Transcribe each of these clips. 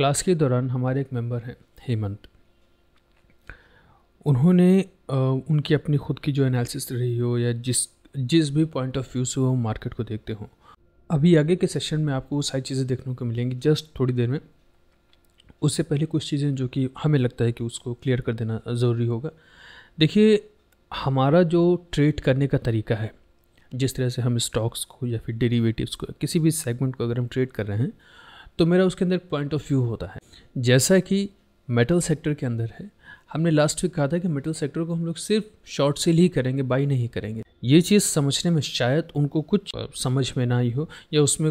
Class के दौरान हमारे एक मेंबर हैं हेमंत उन्होंने उनकी अपनी खुद की जो एनालिसिस रही हो या जिस जिस भी पॉइंट ऑफ व्यू से वो मार्केट को देखते हों अभी आगे के सेशन में आपको वो सारी चीज़ें देखने को मिलेंगी जस्ट थोड़ी देर में उससे पहले कुछ चीज़ें जो कि हमें लगता है कि उसको क्लियर कर देना ज़रूरी होगा देखिए हमारा जो ट्रेड करने का तरीका है जिस तरह से हम स्टॉक्स को या फिर डेरिवेटिव्स को किसी भी सेगमेंट को अगर हम ट्रेड कर रहे हैं तो मेरा उसके अंदर पॉइंट ऑफ व्यू होता है जैसा कि मेटल सेक्टर के अंदर है हमने लास्ट वीक कहा था कि मेटल सेक्टर को हम लोग सिर्फ शॉर्ट सेल ही करेंगे बाई नहीं करेंगे ये चीज़ समझने में शायद उनको कुछ समझ में ना आई हो या उसमें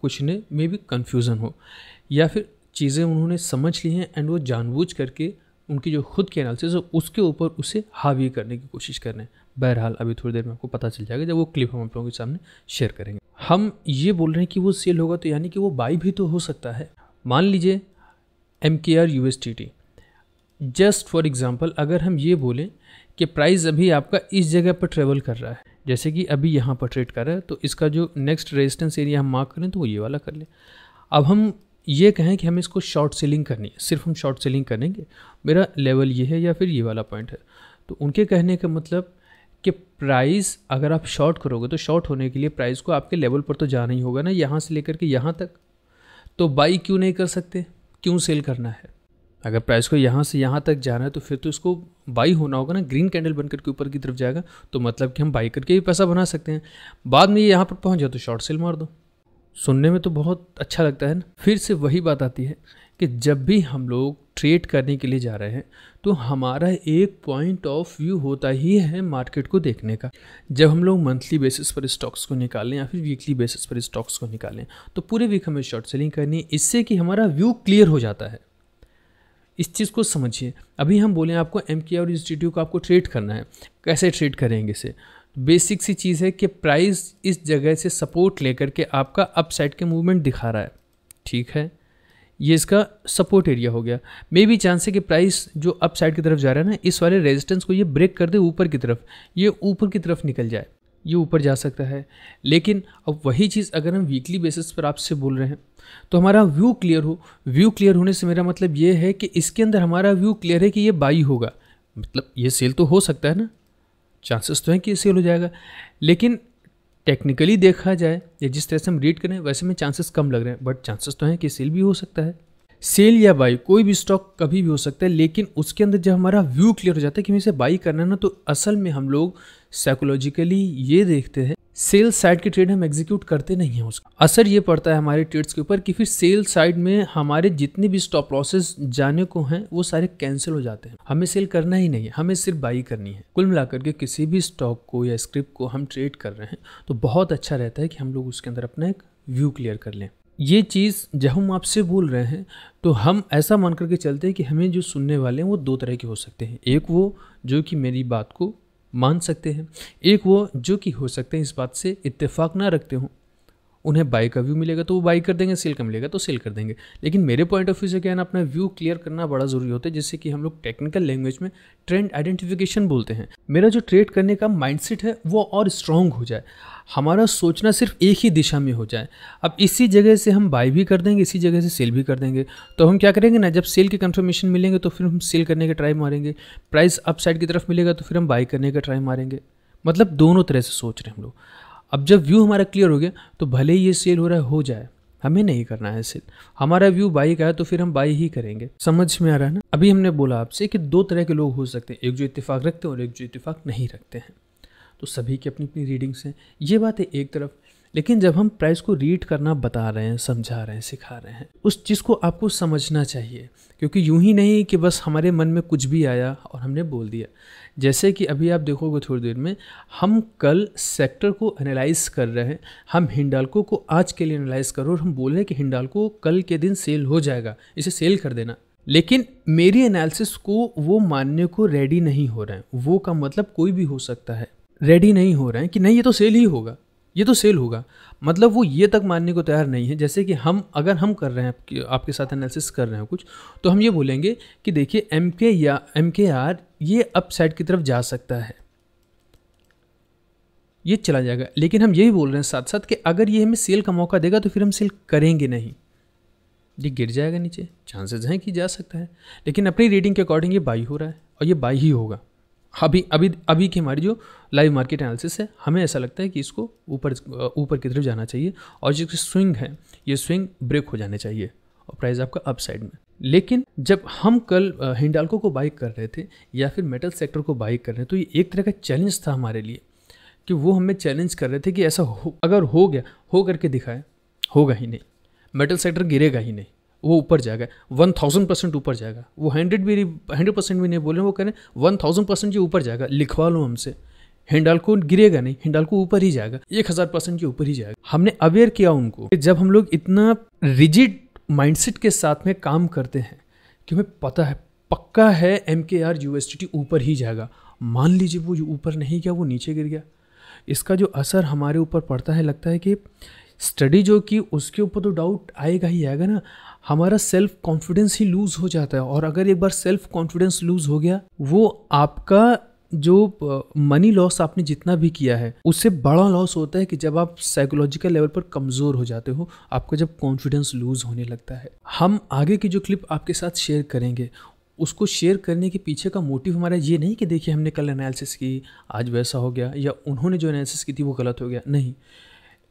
कुछ ने मे भी कन्फ्यूज़न हो या फिर चीज़ें उन्होंने समझ ली हैं एंड वो जानबूझ करके उनकी जो खुद की एनालिसिस है उसके ऊपर उसे हावी करने की कोशिश कर रहे हैं बहरहाल अभी थोड़ी देर में आपको पता चल जाएगा जब वो क्लिप हम आप लोगों के सामने शेयर करेंगे हम ये बोल रहे हैं कि वो सेल होगा तो यानी कि वो बाई भी तो हो सकता है मान लीजिए M K R U S T T just for example अगर हम ये बोलें कि प्राइस अभी आपका इस जगह पर ट्रेवल कर रहा है जैसे कि अभी यहाँ पर ट्रेड कर रहा है तो इसका जो नेक्स्ट रेजिस्टेंस एरिया हम मार्क करें तो वो ये वाला कर लें अब हम ये कहें कि हमें इसको शॉर्ट सेलिंग करनी है सिर्फ हम शॉर्ट सेलिंग करेंगे मेरा लेवल ये है या फिर ये वाला पॉइंट है तो उनके कहने का मतलब कि प्राइस अगर आप शॉर्ट करोगे तो शॉर्ट होने के लिए प्राइस को आपके लेवल पर तो जाना ही होगा ना यहाँ से लेकर के यहाँ तक तो बाई क्यों नहीं कर सकते क्यों सेल करना है अगर प्राइस को यहाँ से यहाँ तक जाना है तो फिर तो इसको बाई होना होगा ना ग्रीन कैंडल बनकर के ऊपर की तरफ जाएगा तो मतलब कि हम बाई करके भी पैसा बना सकते हैं बाद में ये यहाँ पर पहुँच जाओ तो शॉर्ट सेल मार दो सुनने में तो बहुत अच्छा लगता है ना फिर से वही बात आती है कि जब भी हम लोग ट्रेड करने के लिए जा रहे हैं तो हमारा एक पॉइंट ऑफ व्यू होता ही है मार्केट को देखने का जब हम लोग मंथली बेसिस पर स्टॉक्स को निकालें या फिर वीकली बेसिस पर स्टॉक्स को निकालें तो पूरे वीक हमें शॉर्ट सेलिंग करनी है इससे कि हमारा व्यू क्लियर हो जाता है इस चीज़ को समझिए अभी हम बोलें आपको एम के आर इंस्टीट्यूट को आपको ट्रेड करना है कैसे ट्रेड करेंगे इसे बेसिक सी चीज़ है कि प्राइस इस जगह से सपोर्ट लेकर के आपका अपसाइड के मूवमेंट दिखा रहा है ठीक है ये इसका सपोर्ट एरिया हो गया मे बी चांस है कि प्राइस जो अप साइड की तरफ जा रहा है ना इस वाले रेजिस्टेंस को ये ब्रेक कर दे ऊपर की तरफ ये ऊपर की तरफ निकल जाए ये ऊपर जा सकता है लेकिन अब वही चीज़ अगर हम वीकली बेसिस पर आपसे बोल रहे हैं तो हमारा व्यू क्लियर हो व्यू क्लियर होने से मेरा मतलब ये है कि इसके अंदर हमारा व्यू क्लियर है कि ये बाई होगा मतलब ये सेल तो हो सकता है ना चांसेस तो हैं कि ये सेल हो जाएगा लेकिन टेक्निकली देखा जाए या जिस तरह से हम रीड करें वैसे में चांसेस कम लग रहे हैं बट चांसेस तो हैं कि सेल भी हो सकता है सेल या बाई कोई भी स्टॉक कभी भी हो सकता है लेकिन उसके अंदर जब हमारा व्यू क्लियर हो जाता है कि हमें इसे बाई करना है ना तो असल में हम लोग साइकोलॉजिकली ये देखते हैं सेल्स साइड के ट्रेड हम एग्जीक्यूट करते नहीं हैं उसका असर ये पड़ता है हमारे ट्रेड्स के ऊपर कि फिर सेल साइड में हमारे जितने भी स्टॉप लॉसेस जाने को हैं वो सारे कैंसिल हो जाते हैं हमें सेल करना ही नहीं है हमें सिर्फ बाई करनी है कुल मिलाकर के किसी भी स्टॉक को या स्क्रिप्ट को हम ट्रेड कर रहे हैं तो बहुत अच्छा रहता है कि हम लोग उसके अंदर अपना एक व्यू क्लियर कर लें ये चीज़ जब हम आपसे बोल रहे हैं तो हम ऐसा मान करके चलते हैं कि हमें जो सुनने वाले हैं वो दो तरह के हो सकते हैं एक वो जो कि मेरी बात को मान सकते हैं एक वो जो कि हो सकते हैं इस बात से इत्तेफाक ना रखते हों उन्हें बाई का व्यू मिलेगा तो वो बाई कर देंगे सेल का मिलेगा तो सेल कर देंगे लेकिन मेरे पॉइंट ऑफ व्यू से क्या है ना अपना व्यू क्लियर करना बड़ा ज़रूरी होता है जिससे कि हम लोग टेक्निकल लैंग्वेज में ट्रेंड आइडेंटिफिकेशन बोलते हैं मेरा जो ट्रेड करने का माइंडसेट है वो और स्ट्रांग हो जाए हमारा सोचना सिर्फ एक ही दिशा में हो जाए अब इसी जगह से हम बाई भी कर देंगे इसी जगह से सेल भी कर देंगे तो हम क्या करेंगे ना जब सेल के कंफर्मेशन मिलेंगे तो फिर हम सेल करने का ट्राई मारेंगे प्राइस अपसाइड की तरफ मिलेगा तो फिर हम बाई करने का ट्राई मारेंगे मतलब दोनों तरह से सोच रहे हैं हम लोग अब जब व्यू हमारा क्लियर हो गया तो भले ही ये सेल हो रहा है हो जाए हमें नहीं करना है सेल हमारा व्यू बाई का है तो फिर हम बाई ही करेंगे समझ में आ रहा है ना अभी हमने बोला आपसे कि दो तरह के लोग हो सकते हैं एक जो इतफाक रखते हैं और एक जो इतफाक नहीं रखते हैं तो सभी की अपनी अपनी रीडिंग्स हैं ये बात है एक तरफ लेकिन जब हम प्राइस को रीड करना बता रहे हैं समझा रहे हैं सिखा रहे हैं उस चीज़ को आपको समझना चाहिए क्योंकि यूं ही नहीं कि बस हमारे मन में कुछ भी आया और हमने बोल दिया जैसे कि अभी आप देखोगे थोड़ी देर में हम कल सेक्टर को एनालाइज कर रहे हैं हम हिंडालको को आज के लिए एनालाइज करो और हम बोल रहे हैं कि हिंडालको कल के दिन सेल हो जाएगा इसे सेल कर देना लेकिन मेरी एनालिसिस को वो मानने को रेडी नहीं हो रहे हैं वो का मतलब कोई भी हो सकता है रेडी नहीं हो रहे हैं कि नहीं ये तो सेल ही होगा ये तो सेल होगा मतलब वो ये तक मानने को तैयार नहीं है जैसे कि हम अगर हम कर रहे हैं आपके आपके साथ एनालिसिस कर रहे हैं कुछ तो हम ये बोलेंगे कि देखिए एम के या एम के आर ये अप की तरफ जा सकता है ये चला जाएगा लेकिन हम यही बोल रहे हैं साथ साथ कि अगर ये हमें सेल का मौका देगा तो फिर हम सेल करेंगे नहीं ये गिर जाएगा नीचे चांसेस हैं कि जा सकता है लेकिन अपनी रीडिंग के अकॉर्डिंग ये बाई हो रहा है और ये बाई ही होगा अभी अभी अभी की हमारी जो लाइव मार्केट एनालिसिस है हमें ऐसा लगता है कि इसको ऊपर ऊपर की तरफ जाना चाहिए और जो स्विंग है ये स्विंग ब्रेक हो जाने चाहिए और प्राइस आपका अपसाइड में लेकिन जब हम कल हिंडालको को बाइक कर रहे थे या फिर मेटल सेक्टर को बाइक कर रहे थे तो ये एक तरह का चैलेंज था हमारे लिए कि वो हमें चैलेंज कर रहे थे कि ऐसा हो अगर हो गया हो करके दिखाए होगा ही नहीं मेटल सेक्टर गिरेगा ही नहीं वो ऊपर जाएगा वन थाउजेंड परसेंट ऊपर जाएगा वो हंड्रेड भी हंड्रेड परसेंट भी नहीं बोले वो करें वन थाउजेंड परसेंट ये ऊपर जाएगा लिखवा लो हमसे को गिरेगा नहीं को ऊपर ही जाएगा एक हजार परसेंट के ऊपर ही जाएगा हमने अवेयर किया उनको जब हम लोग इतना रिजिड माइंडसेट के साथ में काम करते हैं कि हमें पता है पक्का है M K R U S T ऊपर ही जाएगा मान लीजिए वो ऊपर नहीं गया वो नीचे गिर गया इसका जो असर हमारे ऊपर पड़ता है लगता है कि स्टडी जो की उसके ऊपर तो डाउट आएगा ही आएगा ना हमारा सेल्फ कॉन्फिडेंस ही लूज़ हो जाता है और अगर एक बार सेल्फ कॉन्फिडेंस लूज़ हो गया वो आपका जो मनी लॉस आपने जितना भी किया है उससे बड़ा लॉस होता है कि जब आप साइकोलॉजिकल लेवल पर कमज़ोर हो जाते हो आपका जब कॉन्फिडेंस लूज होने लगता है हम आगे की जो क्लिप आपके साथ शेयर करेंगे उसको शेयर करने के पीछे का मोटिव हमारा ये नहीं कि देखिए हमने कल एनालिसिस की आज वैसा हो गया या उन्होंने जो एनालिसिस की थी वो गलत हो गया नहीं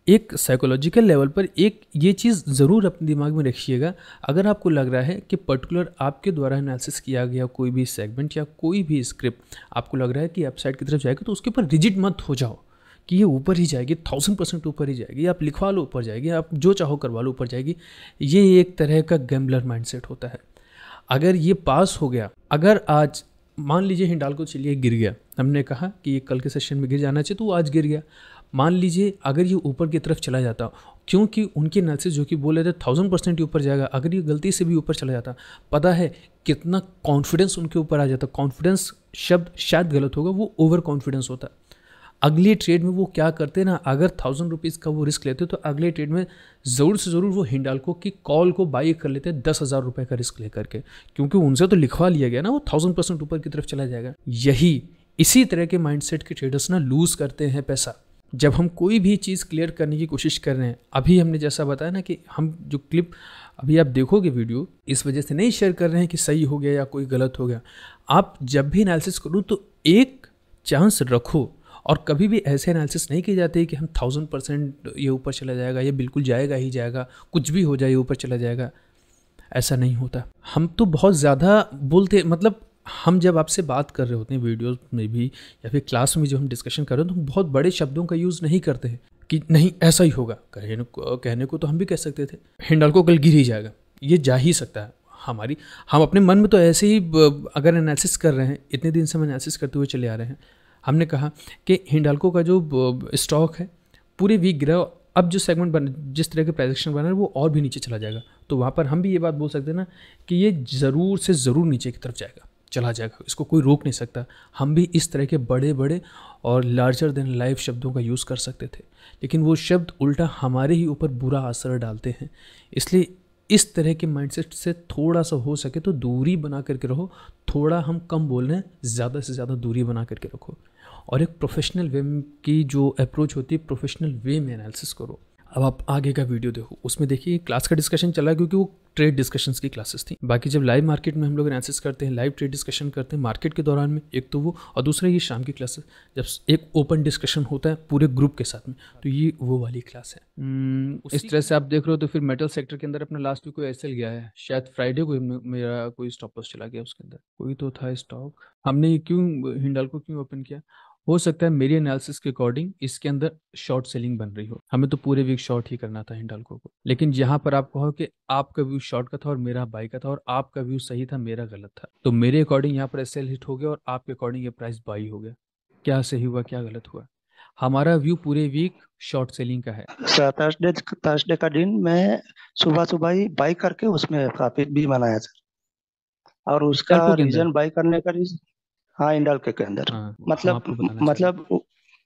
एक साइकोलॉजिकल लेवल पर एक ये चीज़ ज़रूर अपने दिमाग में रखिएगा अगर आपको लग रहा है कि पर्टिकुलर आपके द्वारा एनालिसिस किया गया कोई भी सेगमेंट या कोई भी स्क्रिप्ट आपको लग रहा है कि वेबसाइट की तरफ जाएगा तो उसके ऊपर रिजिट मत हो जाओ कि ये ऊपर ही जाएगी थाउजेंड परसेंट ऊपर ही जाएगी आप लिखवा लो ऊपर जाएगी आप जो चाहो करवा लो ऊपर जाएगी ये एक तरह का गैम्बलर माइंडसेट होता है अगर ये पास हो गया अगर आज मान लीजिए हिंडाल को चलिए गिर गया हमने कहा कि ये कल के सेशन में गिर जाना चाहिए तो वो आज गिर गया मान लीजिए अगर ये ऊपर की तरफ चला जाता क्योंकि उनके नल से जो कि बोल रहे थे थाउजेंड परसेंट ऊपर जाएगा अगर ये गलती से भी ऊपर चला जाता पता है कितना कॉन्फिडेंस उनके ऊपर आ जाता कॉन्फिडेंस शब्द शायद गलत होगा वो ओवर कॉन्फिडेंस होता अगले ट्रेड में वो क्या करते ना अगर थाउजेंड रुपीज़ का वो रिस्क लेते तो अगले ट्रेड में ज़रूर से ज़रूर वो को कि कॉल को बाई कर लेते दस हज़ार रुपये का रिस्क ले करके क्योंकि उनसे तो लिखवा लिया गया ना वो थाउजेंड परसेंट ऊपर की तरफ चला जाएगा यही इसी तरह के माइंडसेट के ट्रेडर्स ना लूज़ करते हैं पैसा जब हम कोई भी चीज़ क्लियर करने की कोशिश कर रहे हैं अभी हमने जैसा बताया ना कि हम जो क्लिप अभी आप देखोगे वीडियो इस वजह से नहीं शेयर कर रहे हैं कि सही हो गया या कोई गलत हो गया आप जब भी एनालिसिस करो तो एक चांस रखो और कभी भी ऐसे एनालिसिस नहीं किए जाते कि हम थाउजेंड परसेंट ये ऊपर चला जाएगा ये बिल्कुल जाएगा ही जाएगा कुछ भी हो जाए ये ऊपर चला जाएगा ऐसा नहीं होता हम तो बहुत ज़्यादा बोलते मतलब हम जब आपसे बात कर रहे होते हैं वीडियो में भी या फिर क्लास में जब हम डिस्कशन कर रहे हैं तो हम बहुत बड़े शब्दों का यूज़ नहीं करते हैं कि नहीं ऐसा ही होगा कहने को कहने को तो हम भी कह सकते थे हिंडल को कल गिर ही जाएगा ये जा ही सकता है हमारी हम अपने मन में तो ऐसे ही अगर एनालिसिस कर रहे हैं इतने दिन से हम एनालिसिस करते हुए चले आ रहे हैं हमने कहा कि हिंडालको का जो स्टॉक है पूरे वीक गिरा अब जो सेगमेंट बन जिस तरह के प्राइजेक्शन बना है वो और भी नीचे चला जाएगा तो वहाँ पर हम भी ये बात बोल सकते हैं ना कि ये ज़रूर से ज़रूर नीचे की तरफ जाएगा चला जाएगा इसको कोई रोक नहीं सकता हम भी इस तरह के बड़े बड़े और लार्जर देन लाइफ शब्दों का यूज़ कर सकते थे लेकिन वो शब्द उल्टा हमारे ही ऊपर बुरा असर डालते हैं इसलिए इस तरह के माइंडसेट से थोड़ा सा हो सके तो दूरी बना करके रहो थोड़ा हम कम बोल रहे हैं ज़्यादा से ज़्यादा दूरी बना करके रखो और एक प्रोफेशनल वे की जो अप्रोच होती है प्रोफेशनल वे में एनालिसिस करो अब आप आगे का वीडियो देखो उसमें देखिए क्लास का डिस्कशन चला क्योंकि वो ट्रेड डिस्कशन की क्लासेस थी बाकी जब लाइव मार्केट में हम लोग एनालिसिस करते हैं लाइव ट्रेड डिस्कशन करते हैं मार्केट के दौरान में एक तो वो और दूसरा ये शाम की क्लासेस जब एक ओपन डिस्कशन होता है पूरे ग्रुप के साथ में तो ये वो वाली क्लास है हम्म, इस तरह से आप देख रहे हो तो फिर मेटल सेक्टर के अंदर अपना लास्ट वीक कोई एसएल गया है शायद फ्राइडे को मेरा कोई स्टॉप लॉस चला गया उसके अंदर कोई तो था स्टॉक हमने क्यों हिंडाल को क्यों ओपन किया हो सकता है मेरी एनालिसिस के अकॉर्डिंग इसके अंदर शॉर्ट सेलिंग बन रही हो हमें तो पूरे वीक शॉर्ट ही करना था हिंडालको को लेकिन यहाँ पर आप कहो कि आपका व्यू शॉर्ट का था और मेरा बाई का था और आपका व्यू सही था मेरा गलत था तो मेरे अकॉर्डिंग यहाँ पर सेल हिट हो गया और आपके अकॉर्डिंग ये प्राइस बाई हो गया क्या सही हुआ क्या गलत हुआ हमारा व्यू पूरे वीक शॉर्ट सेलिंग का है सर थर्सडे थर्सडे का दिन मैं सुबह सुबह ही बाई करके उसमें प्रॉफिट भी बनाया सर और उसका रीजन बाई करने का रीजन हाँ इंडल के, अंदर हाँ, मतलब मतलब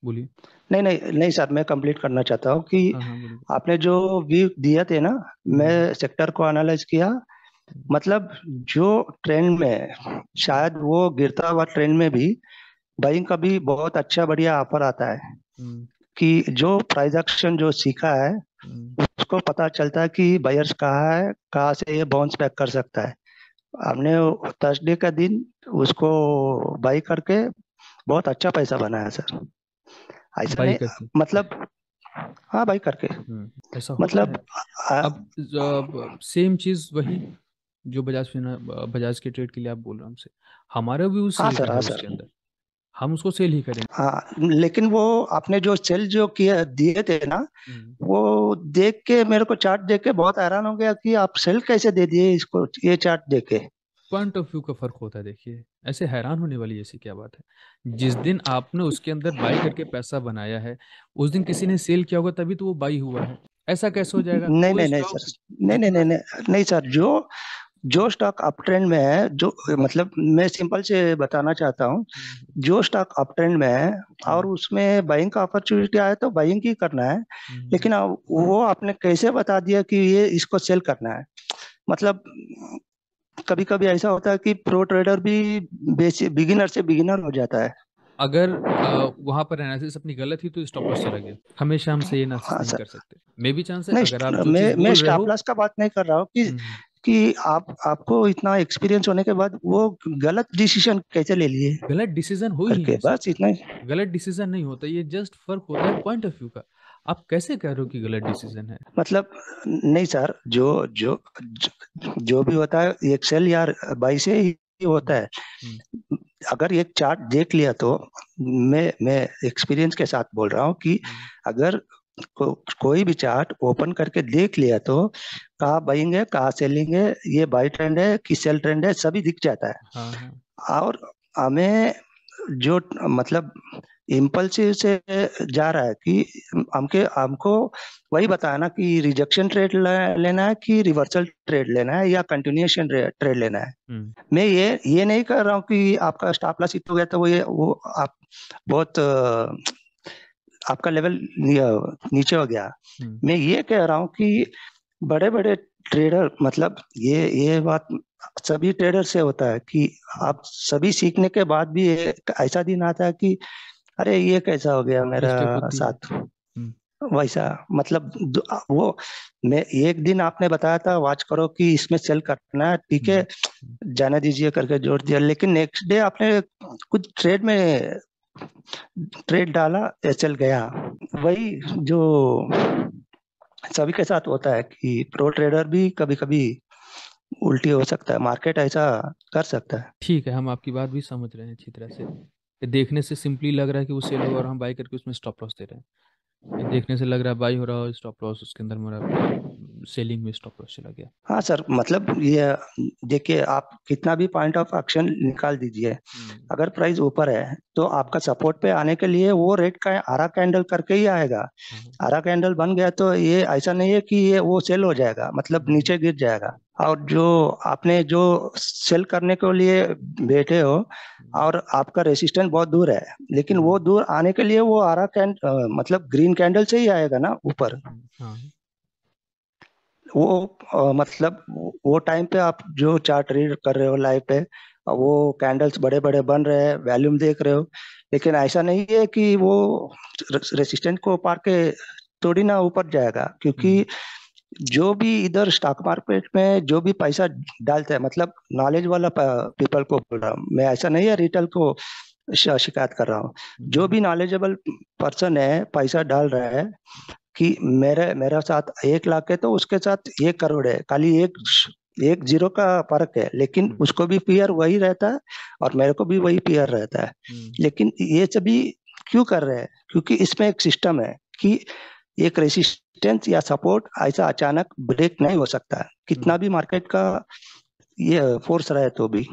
बोलिए नहीं नहीं नहीं सर मैं कंप्लीट करना चाहता हूँ कि हाँ, हाँ आपने जो व्यू दिए थे ना मैं सेक्टर हम्म। को एनालाइज किया मतलब जो ट्रेन में शायद वो गिरता हुआ ट्रेन में भी बाइंग का भी बहुत अच्छा बढ़िया ऑफर आता है हम्म। कि जो प्राइस एक्शन जो सीखा है हम्म। उसको पता चलता है कि बायर्स कहाँ है कहाँ से ये बाउंस बैक कर सकता है हमने थर्सडे का दिन उसको बाई करके बहुत अच्छा पैसा बनाया सर ऐसा मतलब हाँ बाई करके हम्म, ऐसा मतलब आ, अब जब, सेम चीज वही जो बजाज बजाज के ट्रेड के लिए आप बोल रहे हैं हमसे हमारा भी उस हाँ सर हाँ सर के अंदर हम उसको सेल ही करेंगे हाँ लेकिन वो आपने जो सेल जो किया दिए थे ना हम्म। वो देख के मेरे को चार्ट देख के बहुत हैरान हो गया कि आप सेल कैसे दे दिए इसको ये चार्ट देख के पॉइंट ऑफ व्यू का फर्क होता है देखिए ऐसे हैरान होने वाली ऐसी क्या बात है जिस दिन आपने उसके अंदर बाई करके पैसा बनाया है उस दिन किसी ने सेल किया होगा तभी तो वो बाई हुआ है ऐसा कैसे हो जाएगा नहीं नहीं नहीं सर नहीं नहीं नहीं नहीं सर जो जो स्टॉक अप ट्रेंड में है जो मतलब मैं सिंपल से बताना चाहता हूँ हम्म। जो स्टॉक अप ट्रेंड में है और हम्म। उसमें बाइंग का अपॉर्चुनिटी आए तो बाइंग ही करना है हम्म। लेकिन वो आपने कैसे बता दिया कि ये इसको सेल करना है मतलब कभी कभी ऐसा होता है कि प्रो ट्रेडर भी बिगिनर से बिगिनर हो जाता है अगर वहाँ पर एनालिसिस अपनी गलत ही तो स्टॉप लॉस चला गया हमेशा हमसे ये ना हाँ, कर सकते मे भी चांस है अगर आप मैं मैं स्टॉप लॉस का बात नहीं कर रहा हूँ कि कि आप आपको इतना एक्सपीरियंस होने के बाद वो गलत डिसीजन कैसे ले लिए गलत डिसीजन हो ही नहीं बस इतना ही गलत डिसीजन नहीं होता ये जस्ट फर्क होता है पॉइंट ऑफ व्यू का आप कैसे कह रहे हो कि गलत डिसीजन है मतलब नहीं सर जो जो जो भी होता है एक्सेल यार बाई से ही होता है हम्म। अगर एक चार्ट देख लिया तो मैं मैं एक्सपीरियंस के साथ बोल रहा हूँ कि हम्म। अगर को, कोई भी चार्ट ओपन करके देख लिया तो कहा बाइंग है कहा सेलिंग है ये बाई ट्रेंड है कि सेल ट्रेंड है सभी दिख जाता है हाँ, हाँ। और हमें जो मतलब इम्पल्सिव से जा रहा है कि हमके हमको वही बताना कि रिजेक्शन ट्रेड लेना है कि रिवर्सल ट्रेड लेना है या कंटिन्यूएशन ट्रेड लेना है हम्म। मैं ये ये नहीं कर रहा हूँ कि आपका स्टाफ लॉस हिट हो गया तो वो ये वो आप बहुत आपका लेवल नीचे हो गया हम्म। मैं ये कह रहा हूँ कि बड़े बड़े ट्रेडर मतलब ये ये बात सभी ट्रेडर से होता है कि आप सभी सीखने के बाद भी एक ऐसा दिन आता है कि अरे ये कैसा हो गया मेरा साथ हम्म। वैसा मतलब वो मैं एक दिन आपने बताया था वाच करो कि इसमें सेल करना है ठीक है हम्म। जाने दीजिए करके जोड़ दिया लेकिन नेक्स्ट डे आपने कुछ ट्रेड में ट्रेड डाला चल गया वही जो सभी के साथ होता है कि प्रो ट्रेडर भी कभी कभी उल्टी हो सकता है मार्केट ऐसा कर सकता है ठीक है हम आपकी बात भी समझ रहे हैं अच्छी तरह से देखने से सिंपली लग रहा है कि वो सेल और हम बाई करके उसमें स्टॉप लॉस दे रहे हैं देखने से लग रहा है बाई हो रहा है स्टॉप लॉस उसके अंदर मेरा सेलिंग में स्टॉप लॉस चला गया हाँ सर मतलब ये देखिए आप कितना भी पॉइंट ऑफ एक्शन निकाल दीजिए हम्म। अगर प्राइस ऊपर है तो आपका सपोर्ट पे आने के लिए वो रेट का आरा कैंडल करके ही आएगा हाँ। आरा कैंडल बन गया तो ये ऐसा नहीं है कि ये वो सेल हो जाएगा मतलब हम्म। नीचे गिर जाएगा और जो आपने जो सेल करने के लिए बैठे हो और आपका रेसिस्टेंस बहुत दूर है लेकिन वो दूर आने के लिए वो आरा कैंड मतलब ग्रीन कैंडल से ही आएगा ना ऊपर हाँ। वो आ, मतलब वो टाइम पे आप जो चार्ट रीड कर रहे हो लाइव पे वो कैंडल्स बड़े बड़े बन रहे हैं वैल्यूम देख रहे हो लेकिन ऐसा नहीं है कि वो रेसिस्टेंट को पार के थोड़ी ना ऊपर जाएगा क्योंकि हम्म। जो भी इधर स्टॉक मार्केट में जो भी पैसा डालते है मतलब नॉलेज वाला पीपल को बोल रहा हूँ मैं ऐसा नहीं है रिटेल को शिकायत कर रहा हूँ जो भी नॉलेजेबल पर्सन है पैसा डाल रहा है कि मेरे मेरा साथ एक लाख है तो उसके साथ एक करोड़ है खाली एक एक जीरो का फर्क है लेकिन हम्म। उसको भी पियर वही रहता है और मेरे को भी वही पियर रहता है हम्म। लेकिन ये सभी क्यों कर रहे हैं क्योंकि इसमें एक सिस्टम है कि एक रेसिस्ट रेजिस्टेंस या सपोर्ट ऐसा अचानक ब्रेक नहीं हो सकता है कितना भी मार्केट का ये फोर्स रहे तो भी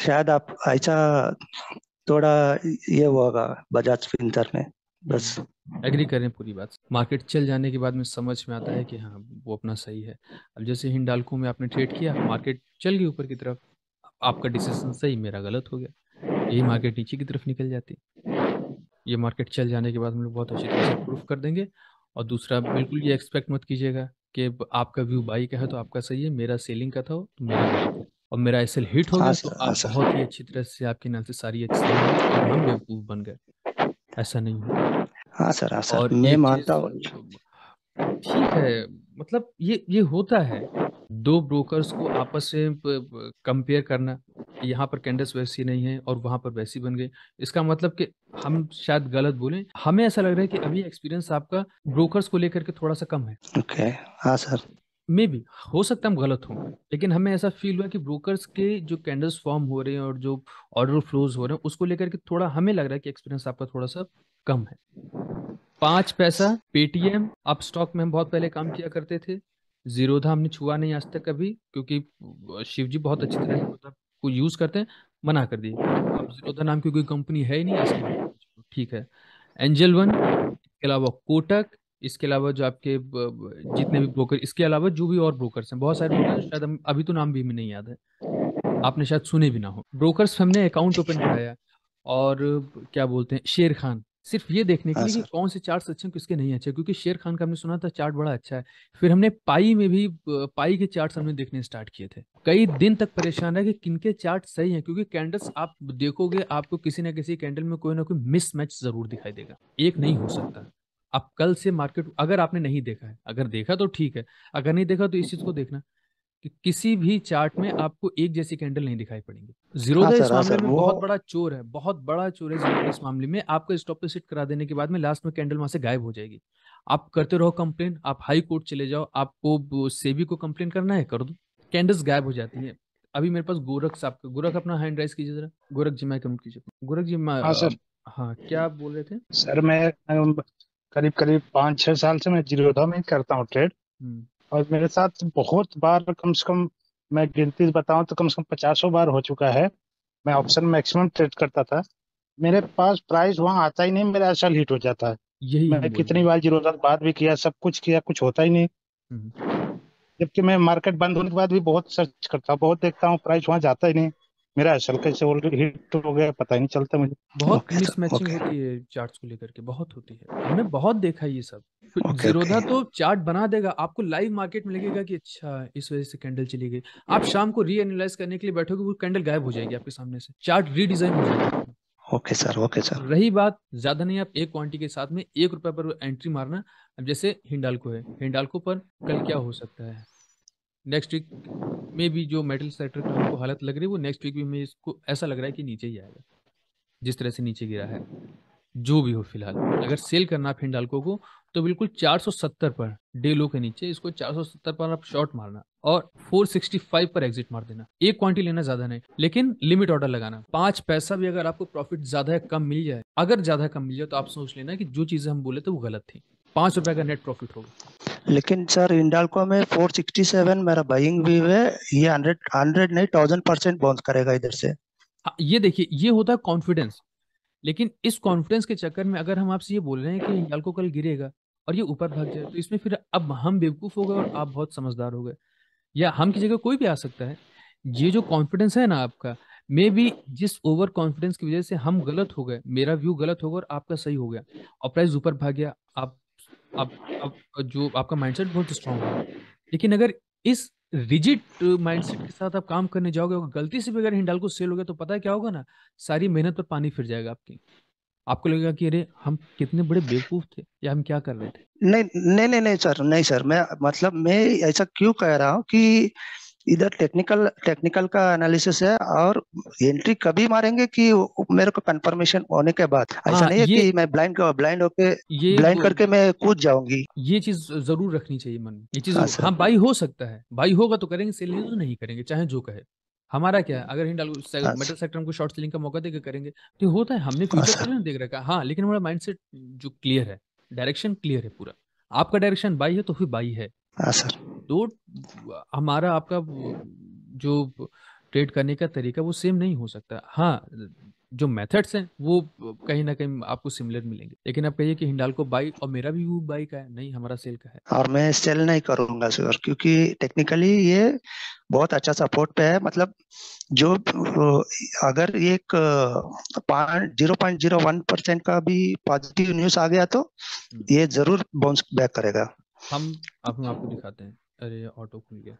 शायद आप ऐसा थोड़ा ये होगा बजाज फिंसर में बस एग्री करें पूरी बात मार्केट चल जाने के बाद में समझ में आता है कि हाँ वो अपना सही है अब जैसे हिंडालको में आपने ट्रेड किया मार्केट चल गई ऊपर की तरफ आपका डिसीजन सही मेरा गलत हो गया यही मार्केट नीचे की तरफ निकल जाती ये मार्केट चल जाने के बाद हम लोग बहुत अच्छी तरह से प्रूफ कर देंगे और दूसरा बिल्कुल ये एक्सपेक्ट मत कीजिएगा कि आपका व्यू बाई का है तो आपका सही है मेरा सेलिंग का था तो मेरा और मेरा एस हिट हो गया तो आप बहुत ही अच्छी तरह से आपके नाम से सारी अच्छी हम तो बेवकूफ बन गए ऐसा नहीं है हाँ हाँ सर और मैं मानता हूँ ठीक है मतलब ये ये होता है दो ब्रोकर्स को आपस में कंपेयर करना यहाँ पर कैंडस वैसी नहीं है और वहाँ पर वैसी बन गई इसका मतलब कि हम शायद गलत बोले हमें ऐसा लग रहा है कि अभी एक्सपीरियंस आपका ब्रोकर्स को लेकर के थोड़ा सा कम है ओके okay. सर मे भी हो सकता हम गलत हों लेकिन हमें ऐसा फील हुआ कि ब्रोकर्स के जो कैंडल्स फॉर्म हो रहे हैं और जो ऑर्डर फ्लोज हो रहे हैं उसको लेकर के थोड़ा हमें लग रहा है कि एक्सपीरियंस आपका थोड़ा सा कम है पांच पैसा पेटीएम आप स्टॉक में हम बहुत पहले काम किया करते थे जीरोधा हमने छुआ नहीं आज तक कभी क्योंकि शिव जी बहुत अच्छी तरह मतलब को यूज करते हैं मना कर दिए अब जीरोधा नाम की कोई कंपनी है ही नहीं ठीक है एंजल वन इसके अलावा कोटक इसके अलावा जो आपके जितने भी ब्रोकर इसके अलावा जो भी और ब्रोकर्स हैं बहुत सारे ब्रोकर शायद अभी तो नाम भी हमें नहीं याद है आपने शायद सुने भी ना हो ब्रोकर्स हमने अकाउंट ओपन कराया और क्या बोलते हैं शेर खान सिर्फ ये देखने के हाँ लिए कि कौन से चार्ट अच्छे हैं किसके नहीं अच्छे क्योंकि शेर खान का हमने सुना था चार्ट बड़ा अच्छा है फिर हमने पाई में भी पाई के चार्ट हमने देखने स्टार्ट किए थे कई दिन तक परेशान रहे कि किनके चार्ट सही हैं क्योंकि कैंडल्स आप देखोगे आपको किसी ना किसी कैंडल में कोई ना कोई मिसमैच जरूर दिखाई देगा एक नहीं हो सकता आप कल से मार्केट अगर आपने नहीं देखा है अगर देखा तो ठीक है अगर नहीं देखा तो इस चीज को देखना कि किसी भी चार्ट में आपको एक जैसी कैंडल नहीं दिखाई पड़ेंगे जीरोधा हाँ इस हाँ मामले में बहुत बड़ा चोर है बहुत बड़ा चोर है जीरोधा इस मामले में आपको स्टॉप सेट करा देने के बाद में लास्ट में कैंडल वहां से गायब हो जाएगी आप करते रहो कंप्लेन आप हाई कोर्ट चले जाओ आपको सेबी को कंप्लेन करना है कर दो कैंडल्स गायब हो जाती है अभी मेरे पास गोरख साहब का गोरख अपना हैंड राइज कीजिए जरा गोरख जी मैं कमेंट कीजिए गोरख जी मैं हाँ सर हाँ क्या आप बोल रहे थे सर मैं करीब करीब पाँच छह साल से मैं जीरोधा में करता हूँ ट्रेड और मेरे साथ बहुत बार कम से कम मैं गिनती बताऊं तो कम से कम पचासों बार हो चुका है मैं ऑप्शन मैक्सिमम ट्रेड करता था मेरे पास प्राइस वहां आता ही नहीं मेरा असल हिट हो जाता है यही मैंने कितनी बार जीरो बाद भी किया सब कुछ किया कुछ होता ही नहीं हम्म। जबकि मैं मार्केट बंद होने के बाद भी बहुत सर्च करता हूँ बहुत देखता हूँ प्राइस वहां जाता ही नहीं मेरा एस एल ऑलरेडी हिट हो गया पता ही नहीं चलता मुझे बहुत okay, मिसमैचिंग okay. होती है चार्ट को लेकर के बहुत होती है हमने बहुत देखा ये सब okay, जीरोधा okay. तो चार्ट बना देगा आपको लाइव मार्केट में लगेगा कि अच्छा इस वजह से कैंडल चली गई आप शाम को री एनालाइज करने के लिए बैठोगे वो कैंडल गायब हो जाएगी आपके सामने से चार्ट रीडिजाइन हो जाएगा ओके सर ओके सर रही बात ज्यादा नहीं आप एक क्वांटिटी के साथ में एक रुपए पर एंट्री मारना अब जैसे हिंडालको है हिंडालको पर कल क्या हो सकता है नेक्स्ट वीक में भी जो मेटल सेक्टर की हमको हालत लग रही है वो नेक्स्ट वीक भी में इसको ऐसा लग रहा है कि नीचे ही आएगा जिस तरह से नीचे गिरा है जो भी हो फिलहाल अगर सेल करना आप हिंडालको को तो बिल्कुल 470 पर डे लो के नीचे इसको 470 पर आप शॉर्ट मारना और 465 पर एग्जिट मार देना एक क्वांटिटी लेना ज्यादा नहीं लेकिन लिमिट ऑर्डर लगाना पांच पैसा भी अगर आपको प्रॉफिट ज्यादा कम मिल जाए अगर ज्यादा कम मिल जाए तो आप सोच लेना कि जो चीजें हम बोले थे वो गलत थी पांच रुपए का नेट प्रॉफिट होगा लेकिन सर इंडालको में 467 मेरा बाइंग भी है ये 100 100 नहीं थाउजेंड परसेंट बाउंस करेगा इधर से हाँ, ये देखिए ये होता है कॉन्फिडेंस लेकिन इस कॉन्फिडेंस के चक्कर में अगर हम आपसे ये बोल रहे हैं कि इंडालको कल गिरेगा और ये ऊपर भाग जाए तो इसमें फिर अब हम बेवकूफ हो गए और आप बहुत समझदार हो गए या हम की जगह कोई भी आ सकता है ये जो कॉन्फिडेंस है ना आपका मे बी जिस ओवर कॉन्फिडेंस की वजह से हम गलत हो गए मेरा व्यू गलत हो गया और आपका सही हो गया और प्राइस ऊपर भाग गया आप आप, आप जो आपका माइंडसेट बहुत स्ट्रांग है लेकिन अगर इस रिजिट माइंडसेट uh, के साथ आप काम करने जाओगे गलती से भी अगर हिंडाल को सेल हो गया तो पता है क्या होगा ना सारी मेहनत पर पानी फिर जाएगा आपकी आपको लगेगा कि अरे हम कितने बड़े बेवकूफ थे या हम क्या कर रहे थे नहीं नहीं नहीं नहीं सर नहीं सर मैं मतलब मैं ऐसा क्यों कह रहा हूँ कि इधर टेक्निकल टेक्निकल का एनालिसिस है और एंट्री कभी मारेंगे कि मेरे को कंफर्मेशन होने के बाद ऐसा हाँ, नहीं है कि मैं ब्लाइंड ब्लाइंड होके ब्लाइंड तो करके मैं कूद जाऊंगी ये चीज जरूर रखनी चाहिए मन ये चीज हाँ बाई हाँ, हो सकता है बाई होगा तो करेंगे सेल तो नहीं करेंगे चाहे जो कहे हमारा क्या है अगर हिंड मेटल सेक्टर हमको शॉर्ट सेलिंग का मौका देकर करेंगे तो होता है हमने फ्यूचर हाँ, देख रखा हाँ लेकिन हमारा माइंडसेट जो क्लियर है डायरेक्शन क्लियर है पूरा आपका डायरेक्शन बाई है तो फिर बाई है हाँ सर दो हमारा आपका जो ट्रेड करने का तरीका वो सेम नहीं हो सकता हाँ जो मेथड्स हैं वो कहीं ना कहीं आपको सिमिलर मिलेंगे लेकिन आप कहिए कि हिंडाल को बाई और मेरा भी वो बाई का है नहीं हमारा सेल का है और मैं सेल नहीं करूंगा सर क्योंकि टेक्निकली ये बहुत अच्छा सपोर्ट पे है मतलब जो अगर एक zero point zero one percent का भी पॉजिटिव न्यूज आ गया तो हम्म। ये जरूर बाउंस बैक करेगा हम आपको दिखाते हैं अरे ऑटो खुल गया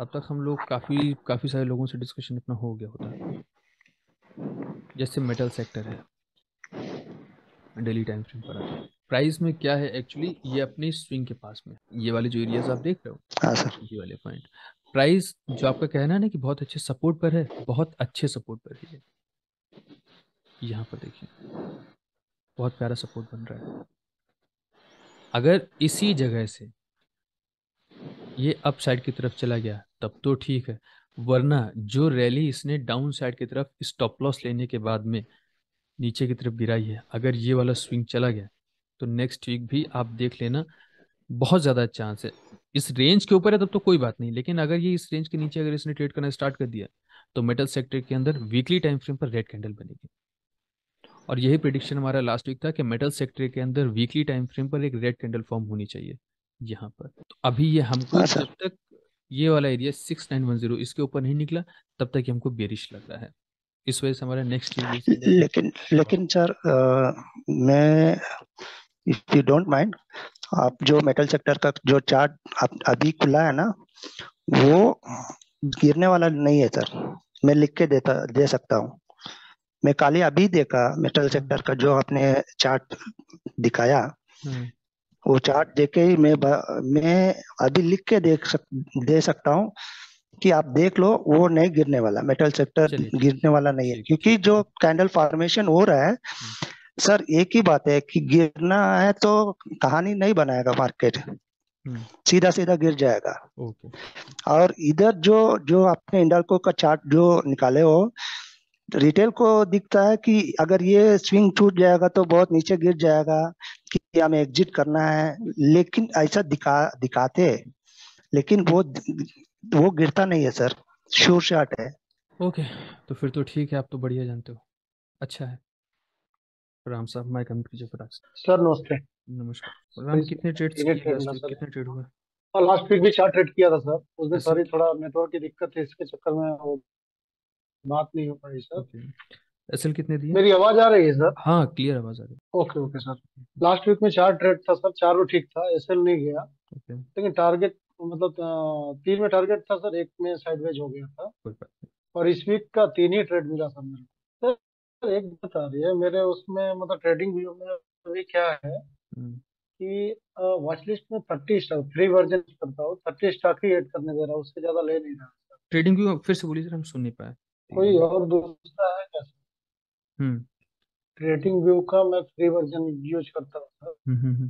अब तक हम लोग काफ़ी काफ़ी सारे लोगों से डिस्कशन अपना हो गया होता है जैसे मेटल सेक्टर है डेली टाइम फ्रेम पर आता है प्राइस में क्या है एक्चुअली ये अपने स्विंग के पास में ये वाले जो एरियाज आप देख रहे हो सर हाँ, ये वाले पॉइंट प्राइस जो आपका कहना है ना कि बहुत अच्छे सपोर्ट पर है बहुत अच्छे सपोर्ट पर है ये यहाँ पर देखिए बहुत प्यारा सपोर्ट बन रहा है अगर इसी जगह से ये अप साइड की तरफ चला गया तब तो ठीक है वरना जो रैली इसने डाउन साइड की तरफ स्टॉप लॉस लेने के बाद में नीचे की तरफ गिराई है अगर ये वाला स्विंग चला गया तो नेक्स्ट वीक भी आप देख लेना बहुत ज़्यादा चांस है इस रेंज के ऊपर है तब तो कोई बात नहीं लेकिन अगर ये इस रेंज के नीचे अगर इसने ट्रेड करना स्टार्ट कर दिया तो मेटल सेक्टर के अंदर वीकली टाइम फ्रेम पर रेड कैंडल बनेगी और यही प्रिडिक्शन हमारा लास्ट वीक था कि मेटल सेक्टर के अंदर वीकली टाइम फ्रेम पर एक रेड कैंडल फॉर्म होनी चाहिए यहाँ पर तो अभी ये हमको हाँ, जब तक ये वाला area six nine one zero इसके ऊपर नहीं निकला तब तक हमको बेरिश लग रहा है इस वजह से हमारा नेक्स्ट लेकिन लेकिन सर मैं इफ यू डोंट माइंड आप जो मेटल सेक्टर का जो चार्ट आप अभी खुला है ना वो गिरने वाला नहीं है सर मैं लिख के देता दे सकता हूँ मैं काली अभी देखा मेटल हाँ। सेक्टर का जो आपने चार्ट दिखाया हाँ। वो चार्ट देख के ही मैं मैं अभी लिख के देख सक दे सकता हूँ कि आप देख लो वो नहीं गिरने वाला मेटल सेक्टर गिरने वाला नहीं है क्योंकि जो कैंडल फॉर्मेशन हो रहा है हम्म। सर एक ही बात है कि गिरना है तो कहानी नहीं बनाएगा मार्केट हम्म। सीधा सीधा गिर जाएगा ओके। और इधर जो जो आपने इंडलको का चार्ट जो निकाले हो रिटेल को दिखता है कि अगर ये स्विंग छूट जाएगा तो बहुत नीचे गिर जाएगा या में एग्जिट करना है लेकिन ऐसा दिखा दिखाते है लेकिन वो वो गिरता नहीं है सर श्योर शॉट है ओके तो फिर तो ठीक है आप तो बढ़िया जानते हो अच्छा है राम साहब माय कंप्यूटर फॉर सर नमस्ते नमस्कार राम कितने ट्रेड कितने ट्रेड हुए और लास्ट वीक भी चार ट्रेड किया था सर उस दिन अच्छा। सॉरी थोड़ा नेटवर्क की दिक्कत थी इसके चक्कर में वो बात नहीं हो पाई सर एसएल कितने दिए मेरी आवाज आ रही है सर हाँ क्लियर आवाज आ रही है okay okay sir last week में चार ट्रेड था सर चारों ठीक था एसएल नहीं गया ओके लेकिन टारगेट मतलब तीन में टारगेट था सर एक में साइडवेज हो गया था और इस वीक का तीन ही ट्रेड मिला सर मेरे सर एक बात आ रही है मेरे उसमें मतलब ट्रेडिंग व्यू में अभी क्या है हम्म। कि वॉच लिस्ट में थर्टी स्टॉक फ्री वर्जन करता हूँ थर्टी स्टॉक ही ऐड करने दे रहा हूँ उससे ज्यादा ले नहीं रहा ट्रेडिंग व्यू फिर से बोलिए सर हम सुन नहीं पाए कोई और दूसरा है क्या हुँ। हम्म। क्रिएटिंग व्यू का मैं फ्री वर्जन यूज़ करता हूँ हम्म, हम्म,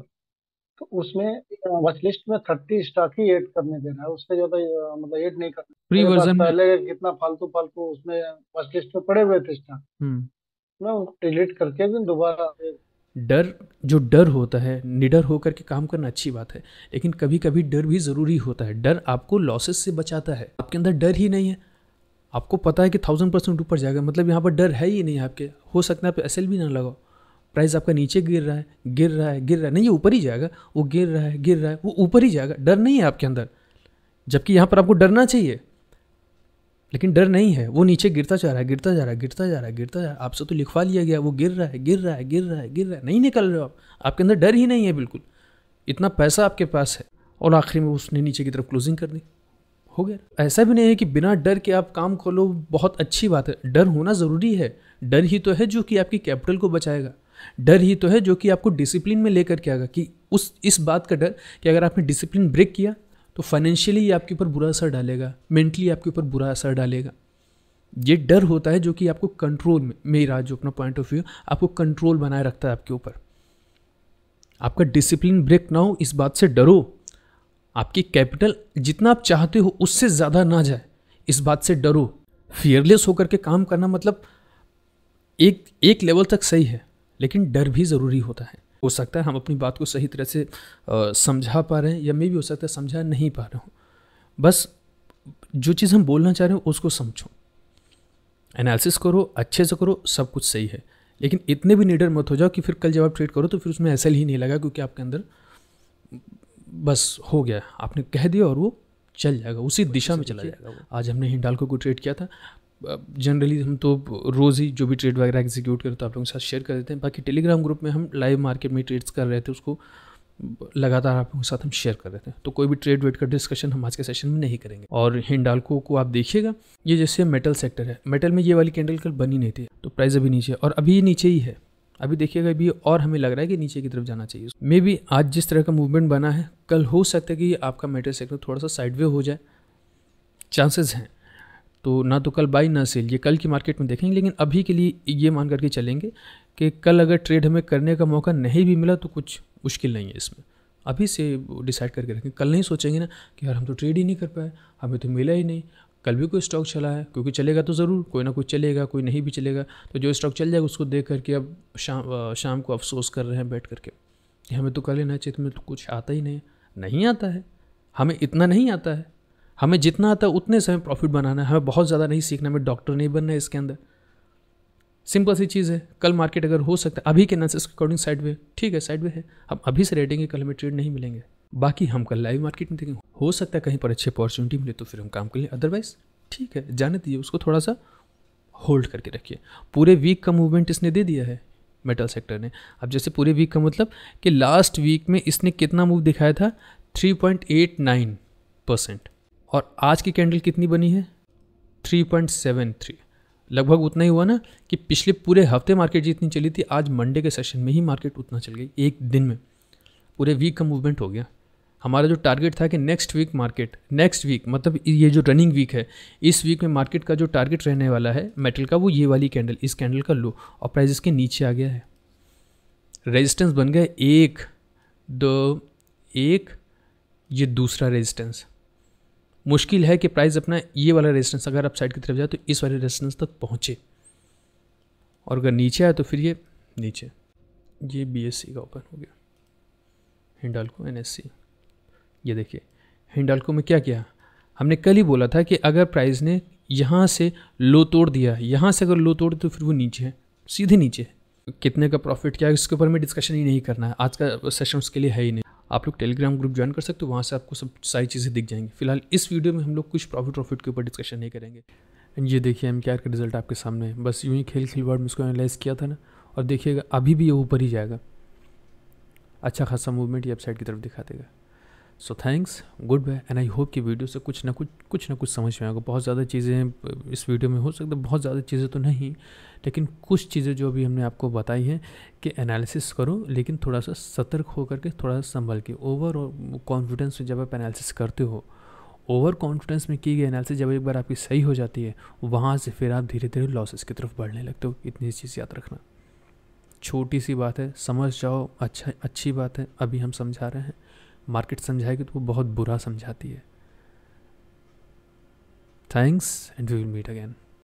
तो उसमें अ, लिस्ट में थर्टी स्टॉक ही एड करने दे रहा है, उससे ज़्यादा मतलब एड नहीं करना। फ्री वर्जन में पहले कितना फालतू-फालतू उसमें लिस्ट में पड़े हुए थे स्टॉक। मैं उनको डिलीट करके भी दोबारा डर जो डर होता है निडर होकर के काम करना अच्छी बात है लेकिन कभी-कभी डर भी ज़रूरी होता है। डर आपको लॉसेस से बचाता है। आपके अंदर डर ही नहीं है आपको पता है कि थाउजेंड परसेंट ऊपर जाएगा मतलब यहाँ पर डर है ही नहीं आपके हो सकता है आप एस एल भी ना लगाओ प्राइस आपका नीचे गिर रहा है गिर रहा है गिर रहा है नहीं ये ऊपर ही जाएगा वो गिर रहा है गिर रहा है वो ऊपर ही जाएगा डर नहीं है आपके अंदर जबकि यहाँ पर आपको डरना चाहिए लेकिन डर नहीं है वो नीचे गिरता जा रहा है गिरता जा रहा है गिरता जा रहा है गिरता जा रहा है आपसे तो लिखवा लिया गया वो गिर रहा है गिर रहा है गिर रहा है गिर रहा है नहीं निकल रहे हो आप आपके अंदर डर ही नहीं है बिल्कुल इतना पैसा आपके पास है और आखिरी में उसने नीचे की तरफ क्लोजिंग कर दी हो गया ऐसा भी नहीं है कि बिना डर के आप काम खोलो बहुत अच्छी बात है डर होना ज़रूरी है डर ही तो है जो कि आपकी कैपिटल को बचाएगा डर ही तो है जो कि आपको डिसिप्लिन में लेकर के आएगा कि उस इस बात का डर कि अगर आपने डिसिप्लिन ब्रेक किया तो फाइनेंशियली आपके ऊपर बुरा असर डालेगा मेंटली आपके ऊपर बुरा असर डालेगा ये डर होता है जो कि आपको कंट्रोल में मेरा जो अपना पॉइंट ऑफ व्यू आपको कंट्रोल बनाए रखता है आपके ऊपर आपका डिसिप्लिन ब्रेक ना हो इस बात से डरो आपकी कैपिटल जितना आप चाहते हो उससे ज़्यादा ना जाए इस बात से डरो फियरलेस होकर के काम करना मतलब एक एक लेवल तक सही है लेकिन डर भी ज़रूरी होता है हो सकता है हम अपनी बात को सही तरह से समझा पा रहे हैं या मे भी हो सकता है समझा नहीं पा रहे हो बस जो चीज़ हम बोलना चाह रहे हो उसको समझो एनालिसिस करो अच्छे से करो सब कुछ सही है लेकिन इतने भी निडर मत हो जाओ कि फिर कल जब आप ट्रेड करो तो फिर उसमें ऐसा ही नहीं लगा क्योंकि आपके अंदर बस हो गया आपने कह दिया और वो चल जाएगा उसी दिशा में चला जाएगा आज हमने हिंडालको को ट्रेड किया था जनरली हम तो रोज़ ही जो भी ट्रेड वगैरह एग्जीक्यूट करें तो आप लोगों के साथ शेयर कर देते हैं बाकी टेलीग्राम ग्रुप में हम लाइव मार्केट में ट्रेड्स कर रहे थे उसको लगातार आप लोगों के साथ हम शेयर कर देते हैं तो कोई भी ट्रेड वेट का डिस्कशन हम आज के सेशन में नहीं करेंगे और हिंडालको को आप देखिएगा ये जैसे मेटल सेक्टर है मेटल में ये वाली कैंडल कल बनी नहीं थी तो प्राइस अभी नीचे और अभी नीचे ही है अभी देखिएगा अभी और हमें लग रहा है कि नीचे की तरफ जाना चाहिए मे बी आज जिस तरह का मूवमेंट बना है कल हो सकता है कि आपका मेटल सेक्टर थोड़ा सा साइडवे हो जाए चांसेस हैं तो ना तो कल बाई ना सेल ये कल की मार्केट में देखेंगे लेकिन अभी के लिए ये मान करके चलेंगे कि कल अगर ट्रेड हमें करने का मौका नहीं भी मिला तो कुछ मुश्किल नहीं है इसमें अभी से डिसाइड करके रखें कल नहीं सोचेंगे ना कि यार हम तो ट्रेड ही नहीं कर पाए हमें तो मिला ही नहीं कल भी कोई स्टॉक चला है क्योंकि चलेगा तो ज़रूर कोई ना कोई चलेगा कोई नहीं भी चलेगा तो जो स्टॉक चल जाएगा उसको देख करके अब शाम शाम को अफसोस कर रहे हैं बैठ करके कि हमें तो कर लेना चाहिए तुम्हें तो कुछ आता ही नहीं नहीं आता है हमें इतना नहीं आता है हमें जितना आता है उतने से हमें प्रॉफिट बनाना है हमें बहुत ज़्यादा नहीं सीखना हमें डॉक्टर नहीं बनना है इसके अंदर सिंपल सी चीज़ है कल मार्केट अगर हो सकता है अभी के एनालिसिस अकॉर्डिंग साइड वे ठीक है साइड वे है हम अभी से रेटिंग कल हमें ट्रेड नहीं मिलेंगे बाकी हम कल लाइव मार्केट में देखेंगे हो सकता है कहीं पर अच्छी अपॉर्चुनिटी मिले तो फिर हम काम कर लें अदरवाइज ठीक है जाने दीजिए उसको थोड़ा सा होल्ड करके रखिए पूरे वीक का मूवमेंट इसने दे दिया है मेटल सेक्टर ने अब जैसे पूरे वीक का मतलब कि लास्ट वीक में इसने कितना मूव दिखाया था 3.89 परसेंट और आज की कैंडल कितनी बनी है 3.73 लगभग उतना ही हुआ ना कि पिछले पूरे हफ्ते मार्केट जितनी चली थी आज मंडे के सेशन में ही मार्केट उतना चल गई एक दिन में पूरे वीक का मूवमेंट हो गया हमारा जो टारगेट था कि next week market next week मतलब ये जो रनिंग वीक है इस वीक में मार्केट का जो टारगेट रहने वाला है मेटल का वो ये वाली कैंडल इस कैंडल का लो और प्राइस इसके नीचे आ गया है रेजिस्टेंस बन गया एक दो एक ये दूसरा रेजिस्टेंस मुश्किल है कि प्राइस अपना ये वाला रेजिस्टेंस अगर आप साइड की तरफ जाए तो इस वाले रेजिस्टेंस तक पहुँचे और अगर नीचे आए तो फिर ये नीचे ये बी का ओपन हो गया हिंडाल को एन एस सी ये देखिए हिंडालको में क्या किया हमने कल ही बोला था कि अगर प्राइस ने यहाँ से लो तोड़ दिया यहाँ से अगर लो तोड़ तो फिर वो नीचे है सीधे नीचे है कितने का प्रॉफिट क्या है इसके ऊपर में डिस्कशन ही नहीं करना है आज का सेशन उसके लिए है ही नहीं आप लोग टेलीग्राम ग्रुप ज्वाइन कर सकते हो वहाँ से आपको सब सारी चीज़ें दिख जाएंगी फिलहाल इस वीडियो में हम लोग कुछ प्रॉफिट प्रॉफिट के ऊपर डिस्कशन नहीं करेंगे ये देखिए एम का रिजल्ट आपके सामने है बस यूँ ही खेल खिलवाड़ में उसको एनालाइज किया था ना और देखिएगा अभी भी ये ऊपर ही जाएगा अच्छा खासा मूवमेंट ये वेबसाइट की तरफ दिखा देगा so thanks goodbye and I hope कि वीडियो से कुछ ना कुछ कुछ ना कुछ समझ में आएगा बहुत ज़्यादा चीज़ें इस वीडियो में हो सकता है बहुत ज़्यादा चीज़ें तो नहीं लेकिन कुछ चीज़ें जो अभी हमने आपको बताई हैं कि एनालिसिस करो लेकिन थोड़ा सा सतर्क होकर के थोड़ा सा संभल के ओवर कॉन्फिडेंस में जब आप एनालिसिस करते हो ओवर कॉन्फिडेंस में की गई एनालिसिस जब एक बार आपकी सही हो जाती है वहाँ से फिर आप धीरे धीरे लॉसेस की तरफ बढ़ने लगते हो इतनी चीज़ याद रखना छोटी सी बात है समझ जाओ अच्छा अच्छी बात है अभी हम समझा रहे हैं मार्केट समझाएगी तो वो बहुत बुरा समझाती है thanks and we will meet again